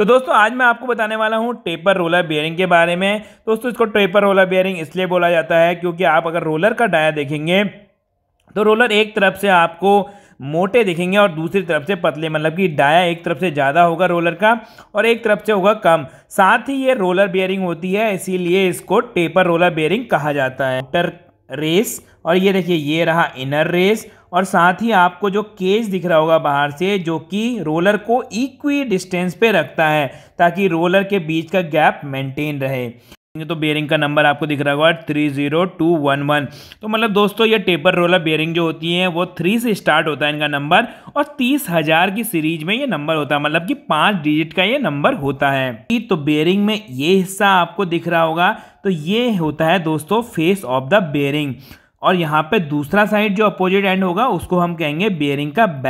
तो दोस्तों आज मैं आपको बताने वाला हूँ टेपर रोलर बियरिंग के बारे में दोस्तों इसको टेपर रोलर बियरिंग इसलिए बोला जाता है क्योंकि आप अगर रोलर का डाया देखेंगे तो रोलर एक तरफ से आपको मोटे दिखेंगे और दूसरी तरफ से पतले मतलब कि डाया एक तरफ से ज़्यादा होगा रोलर का और एक तरफ से होगा कम साथ ही ये रोलर बेयरिंग होती है इसीलिए इसको टेपर रोलर बेयरिंग कहा जाता है रेस और ये देखिए ये रहा इनर रेस और साथ ही आपको जो केज दिख रहा होगा बाहर से जो कि रोलर को इक्वी डिस्टेंस पे रखता है ताकि रोलर के बीच का गैप मेंटेन रहे तो बेयरिंग का नंबर आपको दिख रहा होगा three zero two one one तो मतलब दोस्तों ये टेपर रोलर बेयरिंग जो होती है वो थ्री से स्टार्ट होता है इनका नंबर और तीस हजार की सीरीज में ये नंबर होता है मतलब कि पांच डिजिट का ये नंबर होता है तो बेरिंग में ये हिस्सा आपको दिख रहा होगा तो ये होता है दोस्तों फेस ऑफ द बेयरिंग और यहाँ पे दूसरा साइड जो अपोजिट एंड होगा उसको हम कहेंगे बियरिंग का बैक